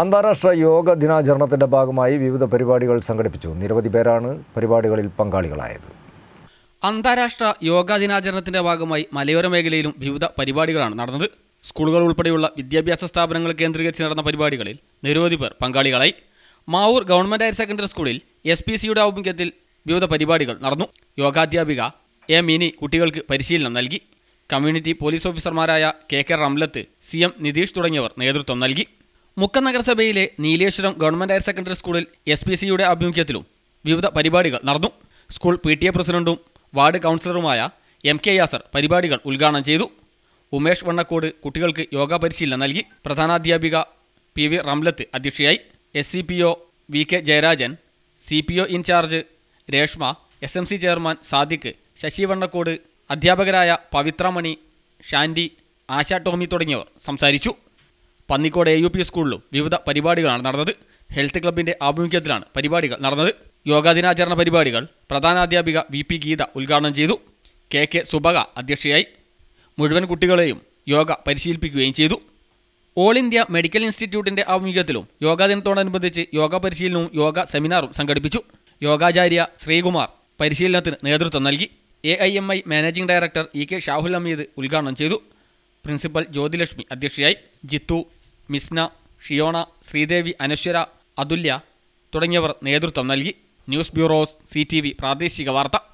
അന്താരാഷ്ട്ര യോഗ ദിനാചരണത്തിൻ്റെ ഭാഗമായി വിവിധ പരിപാടികൾ സംഘടിപ്പിച്ചു നിരവധി പേരാണ് പരിപാടികളിൽ പങ്കാളികളായത് അന്താരാഷ്ട്ര യോഗാ ദിനാചരണത്തിന്റെ ഭാഗമായി മലയോര മേഖലയിലും വിവിധ പരിപാടികളാണ് നടന്നത് സ്കൂളുകൾ ഉൾപ്പെടെയുള്ള വിദ്യാഭ്യാസ സ്ഥാപനങ്ങൾ കേന്ദ്രീകരിച്ച് നടന്ന പരിപാടികളിൽ നിരവധി പേർ പങ്കാളികളായി മാവൂർ ഗവൺമെൻറ് ഹയർ സെക്കൻഡറി സ്കൂളിൽ എസ് പി സിയുടെ ആഭിമുഖ്യത്തിൽ വിവിധ പരിപാടികൾ നടന്നു യോഗാധ്യാപിക എ മിനി കുട്ടികൾക്ക് പരിശീലനം നൽകി കമ്മ്യൂണിറ്റി പോലീസ് ഓഫീസർമാരായ K K Ramlath C M Nitheesh തുടങ്ങിയവർ നേതൃത്വം നൽകി മുക്കം നഗരസഭയിലെ നീലേശ്വരം ഗവൺമെൻറ് ഹയർ സെക്കൻഡറി സ്കൂളിൽ എസ് പി സിയുടെ ആഭിമുഖ്യത്തിലും വിവിധ പരിപാടികൾ നടന്നു സ്കൂൾ പി ടി എ പ്രസിഡന്റും വാർഡ് കൗൺസിലറുമായ എം കെ യാസർ പരിപാടികൾ ഉദ്ഘാടനം ചെയ്തു ഉമേഷ് വണ്ണക്കോട് കുട്ടികൾക്ക് യോഗ പരിശീലനം നൽകി പ്രധാനാധ്യാപിക പി വി റംലത്ത് അധ്യക്ഷയായി S C P O V K Jayarajan C P O in-charge Reshma S M C chairman Sadiq Sasi Vannakkode അധ്യാപകരായ പവിത്രമണി ഷാൻഡി ആശ ടോമി തുടങ്ങിയവർ സംസാരിച്ചു പന്നിക്കോട് എ യു പി സ്കൂളിലും വിവിധ പരിപാടികളാണ് നടന്നത് ഹെൽത്ത് ക്ലബിന്റെ ആഭിമുഖ്യത്തിലാണ് പരിപാടികൾ നടന്നത് യോഗാദിനാചരണ പരിപാടികൾ പ്രധാനാധ്യാപിക വി പി ഗീത ഉദ്ഘാടനം ചെയ്തു കെ കെ സുബക അധ്യക്ഷയായി മുഴുവൻ കുട്ടികളെയും യോഗ പരിശീലിപ്പിക്കുകയും ചെയ്തു ഓൾ ഇന്ത്യ മെഡിക്കൽ ഇൻസ്റ്റിറ്റ്യൂട്ടിന്റെ ആഭിമുഖ്യത്തിലും യോഗാ ദിനത്തോടനുബന്ധിച്ച് യോഗ പരിശീലനവും യോഗ സെമിനാറും സംഘടിപ്പിച്ചു യോഗാചാര്യ ശ്രീകുമാർ പരിശീലനത്തിന് നേതൃത്വം നൽകി A I M I managing director E K Shahul Hameed ഉദ്ഘാടനം ചെയ്തു പ്രിൻസിപ്പൽ ജ്യോതിലക്ഷ്മി അധ്യക്ഷയായി ജിത്തു മിസ്ന ഷിയോണ ശ്രീദേവി അനശ്വര അതുല്യ തുടങ്ങിയവർ നേതൃത്വം നൽകി ന്യൂസ് ബ്യൂറോസ് സി പ്രാദേശിക വാർത്ത